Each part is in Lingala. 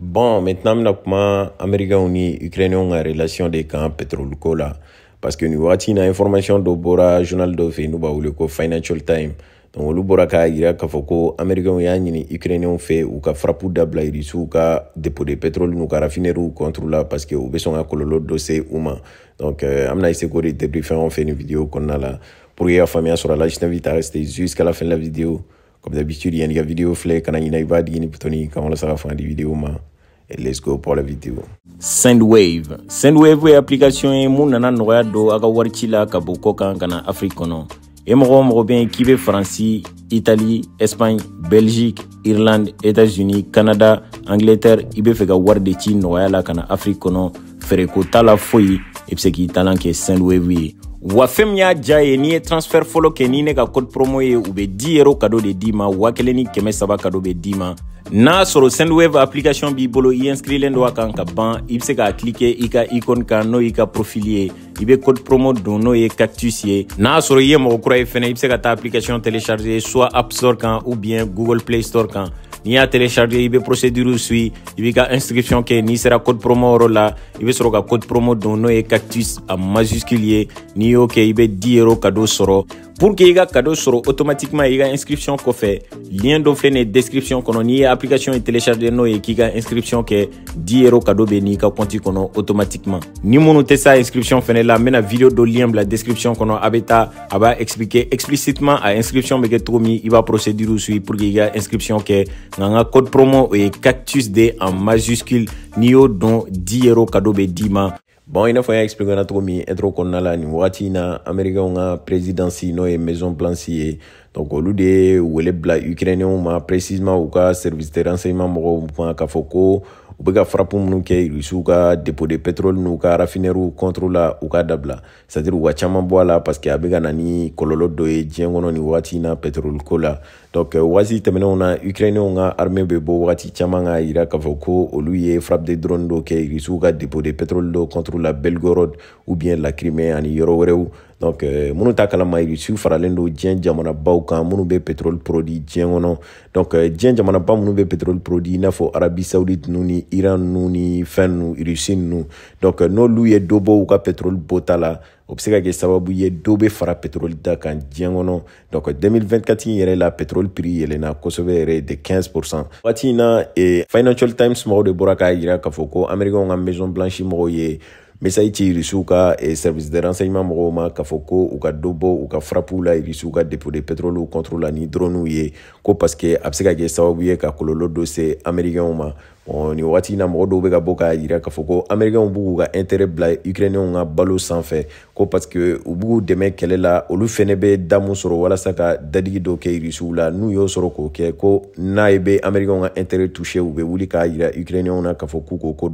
Bon, maintenant, an bɛna kuma Amerikaw ni Ukrainienw ka relation de kan pétrole ko la. Parce que nin wagati in na information dɔ bɔra journal dɔ fɛ n'u b'a wele ko Financial Times. Donc olu bɔra k'a yira k'a fɔ ko Amerikaw y'a ɲini Ukrainienw fɛ u ka frappe dabila Irisiw ka dépôt de pétrole n'u ka raffineries contre la parce que u bɛ sɔn ka kɔlɔlɔ dɔ se u ma. Donc euh, an bɛna essayer k'o de débrief fɛn o fɛn nin vidéo kɔnɔna la pour que i ka faamuya sɔrɔ a la je t'invite à rester jusqu'à la fin de la vidéo. Comme d'habitude, il y a une vidéo flé, quand il y a une vidéo, quand on sera fin de vidéo, et let's go pour la vidéo. Sendwave. Sendwave est application et mon nana noya do aga la kaboko kan kana Afrique kono. Et mɔgɔ mɔgɔ bɛ yen k'i bɛ faransi espagne belgique irlande états-unis canada angleterre i bɛ fɛ ka de ci nɔgɔya la kana na afiriki kɔnɔ feereko t'a la foyi i bɛ se k'i talan sendwave wa fɛn min y'a diya ye n'i ye transfert fɔlɔ kɛ ni ne ka code promo ye u bɛ 10 euros cadeau de d'i ma wa kelen ni kɛmɛ saba cadeau bɛ d'i ma n'a sɔrɔ sendwave application b'i bolo i inscrilen do a kan ka ban i be se k'a i ka icon kan n'o y'i ka profili ye i code promo don n'o ye cactus ye n'a sɔrɔ i ye mɔgɔ kura ye fɛnɛ i se ka taa application télécharger soit app store kan ou bien google play store kan n'i y'a télécharger i be procédure sui i b'i ka inscription kɛ n'i sera code promo yɔrɔ la i be sɔrɔ ka code promo don n'o ye cactus a majuscule ye n'i y'o kɛ i be 10 euro kado sɔrɔ pour que y a soient automatiquement y a inscription fait lien dans description y n'i application et téléchargée, il y qui a inscription que 10 euro cadeau qui n'i ka compte a automatiquement ni mon l'inscription ça inscription fait la mais la vidéo de lien de la description qu'on a bɛ à expliquer explicitement à inscription qui est trop mis il va procédure suivre pour que y a inscription que code promo et cactus d en majuscule n'i y'o 10 euros cadeau bénis, bɔn i n'a fɔ y'a expliqué na cogo min intro kɔnɔna la nin wagati in na amɛrikɛnw ka presidansi n'o ye maison blanche ye donc olu de ye wele bila ukrainienw ma précisement u ka service de renseignement mɔgɔw ma k'a fɔ ko u bɛ ka frapu minnu kɛ rusiw ka depo de pétrole n'u ka rafinɛriw contre la u ka dabila c'est u ka caman bɔ a la parce a bɛ ka na ni kɔlɔlɔ dɔ ye diɲɛ kɔnɔ wagati na pétrole ko la donc euh, wagati tɛmɛnenw na ukrainienw ka armée bɛ bɔ wagati caman ka yira k'a frappe de drone dɔ kɛ rusiw ka depo de pétrole dɔ contre la belgorod ou bien la Crimea ani yɔrɔ wɛrɛw donc euh, minnu t'a kalama irisiw faralen do diɲɛ jamanabaw kan minnu bɛ pétrole produit diɲɛ kɔnɔ donc euh, diɲɛ jamanaba minnu bɛ pétrole produit i n'a fɔ arabi saoudite nu ni iran nu ni fɛn nu irisi nu donc euh, n'olu ye dɔ bɔ u ka pétrole bɔta la o be se ka kɛ sababu ye dɔ be fara pétrole da kan diɲɛ kɔnɔ donc 2024 euh, yɛrɛ la pétrole prix yɛlɛna kosɛbɛ yɛrɛ de 15 pourcent wagati na eh, financial times mɔgɔw de bɔra k'a yira k'a fɔ ko amérikɛnw ka maison blanchi mɔgɔw ye mesayi ci irisiw ka eh, service de renseignement mɔgɔw ma k'a fɔ ko u ka dɔ bɔ u ka pétrole la ni ye ko paske a be se ka kɛ sababu ye ka kololo dɔ se amerikɛnw ma ni wagati na mɔgɔ dɔw bɛ ka bɔ k'a yira k'a fɔ ko amerikɛnw b'u k'u ka intɛrɛ bila ukrɛnɛnw ka balo ko paske u b'u dɛmɛ kɛlɛ la olu fɛnɛ bɛ damu sɔrɔ walasa ka dadigi dɔ kɛ irisiw la n'u y'o sɔrɔ k'o kɛ ko n'a ye be amerikɛnw ka wuli k'a yira na k'a fɔ k'u k'o ko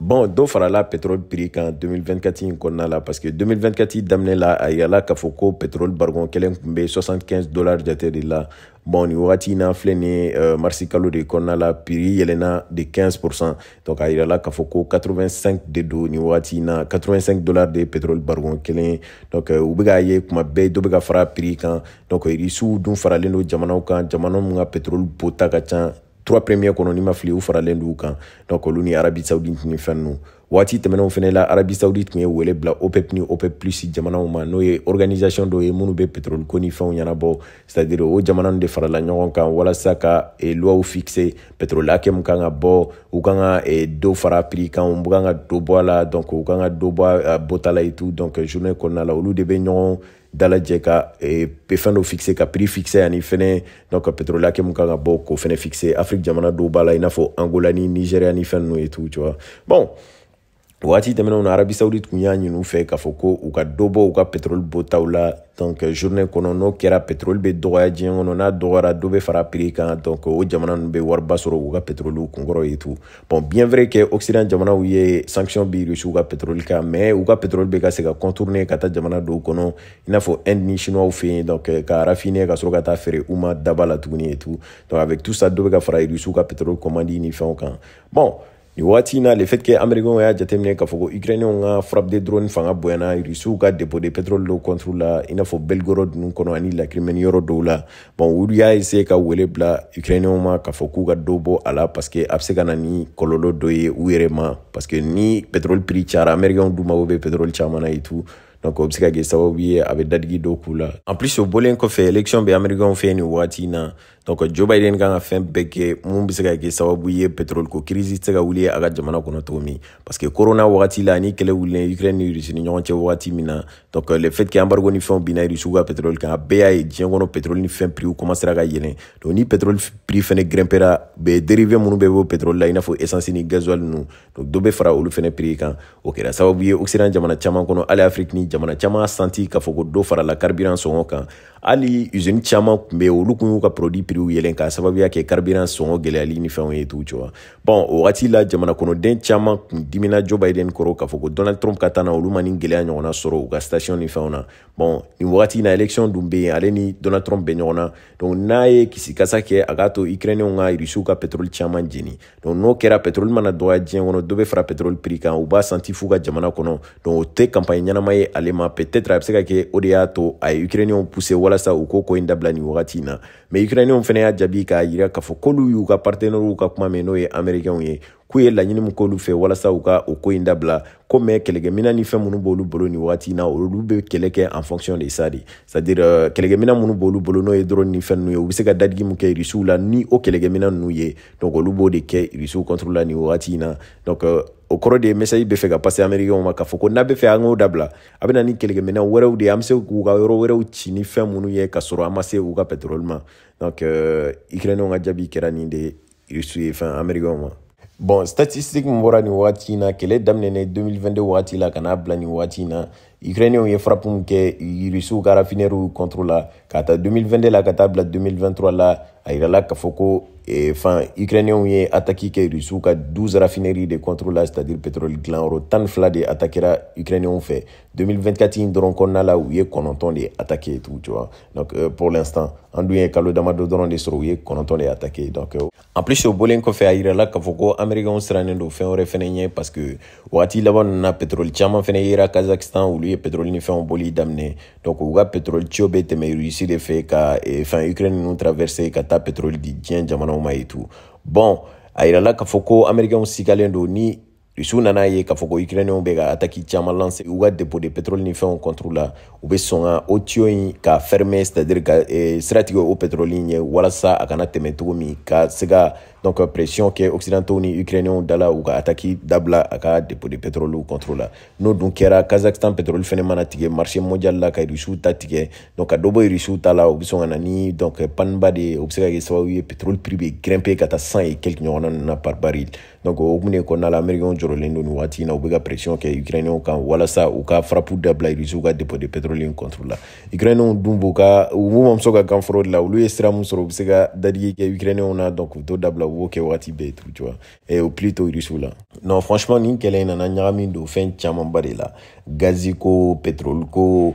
bon dɔ farala pétrole prix kan 2024 in kɔnɔna la parce que 2024 daminɛ la a yirala k'a fɔ ko pétrole barikon kelen tun be 75 dollar jate de la bon ni wagati na filɛ ni uh, marisi kalo de kɔnɔna la prix yɛlɛna de 15 pourcent donc a yirala k'a fɔ ko 85 de do ni wagati na 85 dollar de pétrole barikon kelen donc uh, u be k'a ye kuma bɛɛ dɔ be ka fara prix kan donc euh, irisiw dun faralen do jamanaw kan jamana mun ka pétrole bota ka can trois premiers kɔnɔ ni ma fili u faralen d'u kan donc olu ni arabi saudi ni fɛn nu waati tɛmɛnenw fɛnɛ la arabi saudite tun ye wele bila opep ni opep plus jamanaw ma n'o ye organisation dɔ ye minnu be petrole ko ni fɛnw ɲɛnabɔ c'est-à-dire o jamana de farala ɲɔgɔn kan walasa ka e, eh, luwaw fixe petrole hakɛ mu kan ka bɔ u kan ka e, do fara pri kan u kan ka do bɔ a la donc u kan ka do bɔ a bota la et tout donc journée kɔnɔna la olu de be ɲɔgɔn dalajɛ ka eh, fɛn dɔ fixe ka prix fixe ani fɛnɛ donc petrole hakɛ mu kan ka bɔ k'o fɛnɛ fixe afrique jamana dɔw b'a la i n'a fɔ angola ni nigéria ni fɛn nunu ye tout tu vois bon waati tɛmɛnɛw na arabi saudite kun y'a ɲini fɛ k'a fɔ ko u ka dɔ bɔ u ka petroli botaw la donc journée kɔnɔ n'o kɛra petroli be dɔgɔya diɲɛ kɔnɔ n'a dɔgɔyara dɔ be fara prix kan donc o jamana nu be wariba sɔrɔ u ka petroliw kunkɔrɔ ye tu bon bien vrai que occident jamanaw ye sanction bi rusi u ka petroli kan mais u ka petroli be ka se ka contourne ka ta jamana dɔw kɔnɔ i n'a fɔ inde ni chinoiw fe yen ka rafine ka sɔrɔ ka taa feere u ma daba la tuguni ye tu donc avec tout ça dɔ be ka fara rusiw ka petroli commandi ni fɛnw kan bon ni wagati na le fait que américaw y'a jateminɛ k'a fɔ ko ukrainiɛnw ka frappe drone fanga bonyana rusiw ka dépôt de pétrole do contre la i n'a fɔ belgorod nu kɔnɔ ani lakrimɛni yɔrɔ dɔw la bon olu y'a ese ka wele bila ukrainiɛnw ma k'a fɔ k'u ka dɔ bɔ a la parce a be se ka na ni kɔlɔlɔ dɔ ye u yɛrɛ ma parce ni pétrole prix cara américaw du be pétrole caman na et donc o be se ka kɛ sababu ye a be dadigi dɔ k'u la en plus o bolen kɔfɛ election be amɛrikɛnw fɛ nin wagati na donc jo biden kan ka fɛn bɛɛ kɛ mun be se ka kɛ sababu ye petrol ko krisi tɛ se ka wuli a ka jamana kɔnɔ cogo min parce korona wagati la ni kɛlɛ wulilen ukraine ni rusi ni ɲɔgɔn cɛ wagati min na donc le fait que embargo ni fɛnw bina rusiw ka petrol kan a bɛɛ y'a ye diɲɛ kɔnɔ petrol ni fɛn priw komansera ka yɛlɛn donc ni petrol pri fɛnɛ grɛnpɛra be dérivé minnu bɛ b'o petrol la i n'a fɔ essence ni gazoil nu donc dɔ be fara olu fɛnɛ pri kan o kɛra sababu ye occident jamana caaman kɔnɔ hali afrique ni jamana caman santi k'a fɔ ko dɔ farala karibiran sɔngɔ kan hali usine caman kun be olu kun y'u ka produit priw yɛlɛn k'a sababuya kɛ karibiran sɔngɔ gwɛlɛyali ni fɛnw ye t'u cɔwa bɔn o wagati la jamana kɔnɔden caman kun dimina jo biden kɔrɔ k'a fɔ ko donald trump ka taa na olu ma ni gwɛlɛya ɲɔgɔnna sɔrɔ u ka station ni fɛnw na bɔn nin wagati na election dun be yen ale ni donald trump bɛ ɲɔgɔn na donc n'a ye kisikasa kɛ a k'a to ukrainɛw ka rusiw ka petroli caaman jeni donc n'o kɛra petroli mana dɔgɔya diɲɛ kɔnɔ dɔ be fara petroli pri kan u b'a santi fuu ka jamana kɔnɔ donc o tɛ kampaɲi ɲɛnama ye ale ma peut-être a be se ka kɛ o de y'a to a ye ukrainɛw puse wala walasa u ko ko in dabila nin wagati in na mɛ ukrainiɛnw fɛnɛ y'a jaabi k'a yira k'a fɔ k'olu y'u ka partenɛrɛw ka kuma mɛn n'o ye amɛrikɛnw ye k'u ye laɲini min k'olu fɛ walasa u ka o ko in dabila ko mɛ kɛlɛkɛmina ni fɛn minnu b'olu bolo nin wagati in na olu bɛ kɛlɛ kɛ en fonction de ça de c'est à dire euh, kɛlɛkɛmina minnu b'olu bolo n'o ye drone ni fɛn ninnu ye u bɛ se ka dadigi min kɛ irisiw la ni o kɛlɛkɛmina ninnu ye donc olu b'o de kɛ irisiw contre la nin wagati in na donc euh, o kɔrɔ de ye mɛsɛji bɛ fɛ ka pase amerikɛnw ma k'a fɔ ko n'a bɛ fɛ an k'o dabila a bɛ na ni kɛlɛkɛminɛn wɛrɛw de ye an bɛ se k'u ka yɔrɔ wɛrɛw ci ni fɛn minnu ye ka sɔrɔ an ma se u ka pɛtrɔli ma donc euh, ukrainɛnw ka jaabi kɛra nin de ye rusu ye fɛn amerikɛnw ma bon statistique min bɔra nin wagati in na kɛlɛ daminɛnɛ 2022 wagati la ka n'a bila nin wagati in na ukrainiyɛnw ye frapu min kɛ rusiw ka rafinɛriw contre la ka ta 2022 la ka taa bila 2023 la a yirala k'a fɔ ko et enfin, Ukrainiens ont attaqué les Russes ou 12 raffineries de contrôle, c'est-à-dire pétrole glan, ou tant de attaquera Ukrainiens ont fait. 2024, ils qu'on a là où qu'on entend les attaquer et tout, tu vois. Donc, euh, pour l'instant, en doué, quand le damado dans les sur où ils ont attaquer. Donc, euh, en plus, au bolin qu'on fait à là qu'il faut qu'aux Américains, on sera en de faire parce que, ou à Tila, on a pétrole, tiens, on fait un Kazakhstan, où lui, le pétrole, il fait un boli d'amener. Donc, ou pétrole, tu obéis, mais réussi il fait qu'à, enfin, Ukraine, nous traverser, qu'à ta pétrole, dit, tiens, diamant, kɔnɔ ye tu bɔn a yirala k'a fɔ ko amɛrikɛnw sigalen do ni rusiw nana ye k'a fɔ ko ukrɛniyɛnw bɛ ka ataki caaman lanse u ka depo de pétrole ni fɛnw contre la u be sɔn o tiyo yi ka ferme c'est à dire ka eh, siratigɛ o pétrole ɲɛ walasa a kana tɛmɛ togo min ka se ka donc euh, pression que occidentaux ni ukrainiens dala ou ka d'abla aka a dépôt de pétrole contre la donc dun kazakhstan pétrole fɛnɛ mana marché mondial la kay du ta donc à dobo bɔ rusiw ou la anani donc euh, paniba de obsega be se pétrole privé grimpé kata 100 et quelques ye quelque par baril donc o kumune a la million jɔrɔlen do ni wagati na u be ka pression kɛ ukrainienw kan sa u ka frapu dabla rusiw ka dépôt de pétrole contre la ukrainienw dun b'u ou u mumamuso kan fraude la olu ye sira obsega sɔrɔ u ukrainiens se donc do d'abla wo kɛ wagati bɛɛ tugu tu vois eh, o plus tôt irisiw la non franchement nin kɛlɛ in nana ɲagami don fɛn camanba de la gazi ko pétrole ko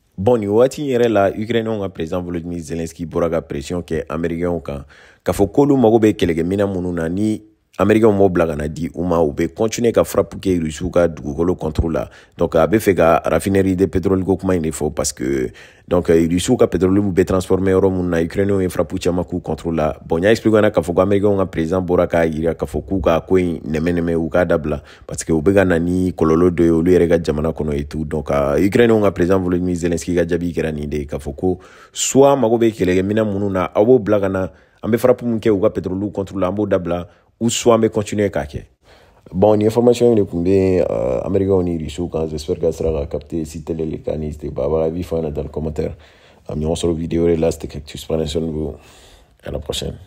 Bon, nin wagati yɛrɛ la ukrainiɛnw ka president volodymyr zelensky bɔra ka pression kɛ amérikɛnw kan k'a fɔ k'olu mago bɛ kɛlɛkɛminɛn minnu na ni amerikɛnw b'o bila kana di u ma u be kɔntiniye ka frapu kɛ rusiw ka dugukolo kɔntro la donc a be fɛ ka rafinɛri de pétrole ko kuma ɲi de fɔ parce que donc euh, rusiw ka pétroliw be transformé yɔrɔ mun na ukrainiɛnw ye frapu caaman k'u kɔntro la bon y'a explique na k'a fɔ ko amerikɛnw ka président bɔra k'a yira k'a fɔ k'u ka ko ɲi nɛmɛnɛmɛ u k'a dabila parce que u be ka na ni kɔlɔlɔ dɔ ye olu yɛrɛ ka jamana kɔnɔ ye tu donc ukrainiɛnw ka président volodimir zelenski ka jaabi kɛra nin de k'a fɔ ko soit mago be kɛlɛkɛmina minnu na aw b'o bila ka na an be frapu mun kɛ u ka pétroliw kɔntro la an b'o dabila ou soit mais continuer à cacher. Bon, une information pour bien euh, Amérique on est sous quand j'espère qu'elle sera capté Si tel est le cas, n'hésitez pas à avoir avis dans le commentaire. Euh, Amis, on se vidéo et là, c'était Cactus Prenez soin de vous. À la prochaine.